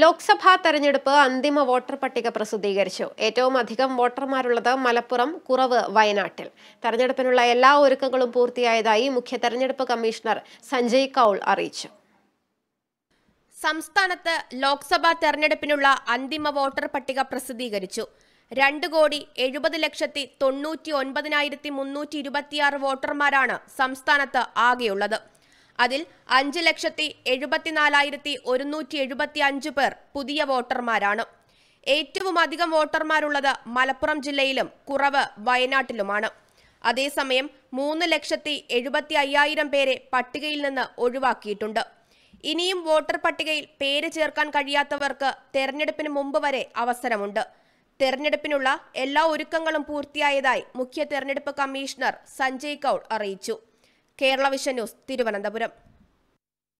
ലോക്സഭാ തെരഞ്ഞെടുപ്പ് അന്തിമ വോട്ടർ പട്ടിക പ്രസിദ്ധീകരിച്ചു ഏറ്റവും അധികം വോട്ടർമാരുള്ളത് മലപ്പുറം കുറവ് വയനാട്ടിൽ തെരഞ്ഞെടുപ്പിനുള്ള എല്ലാ ഒരുക്കങ്ങളും പൂർത്തിയായതായി മുഖ്യ തെരഞ്ഞെടുപ്പ് കമ്മീഷണർ സഞ്ജയ് കൌൾ അറിയിച്ചു സംസ്ഥാനത്ത് ലോക്സഭാ തെരഞ്ഞെടുപ്പിനുള്ള അന്തിമ വോട്ടർ പട്ടിക പ്രസിദ്ധീകരിച്ചു രണ്ട് കോടി എഴുപത് ലക്ഷത്തി തൊണ്ണൂറ്റി ഒൻപതിനായിരത്തി മുന്നൂറ്റി ഇരുപത്തിയാറ് വോട്ടർമാരാണ് സംസ്ഥാനത്ത് ആകെയുള്ളത് അതിൽ അഞ്ച് ലക്ഷത്തി എഴുപത്തിനാലായിരത്തി ഒരുന്നൂറ്റി എഴുപത്തി അഞ്ച് പേർ പുതിയ വോട്ടർമാരാണ് ഏറ്റവും അധികം വോട്ടർമാരുള്ളത് മലപ്പുറം ജില്ലയിലും കുറവ് വയനാട്ടിലുമാണ് അതേസമയം മൂന്ന് ലക്ഷത്തി എഴുപത്തി അയ്യായിരം പേരെ പട്ടികയിൽ നിന്ന് ഒഴിവാക്കിയിട്ടുണ്ട് ഇനിയും വോട്ടർ പട്ടികയിൽ പേര് ചേർക്കാൻ കഴിയാത്തവർക്ക് തെരഞ്ഞെടുപ്പിന് മുമ്പ് വരെ അവസരമുണ്ട് തെരഞ്ഞെടുപ്പിനുള്ള എല്ലാ ഒരുക്കങ്ങളും പൂർത്തിയായതായി മുഖ്യ തെരഞ്ഞെടുപ്പ് കമ്മീഷണർ സഞ്ജയ് കൌൾ അറിയിച്ചു കേരള വിഷൻ ന്യൂസ് തിരുവനന്തപുരം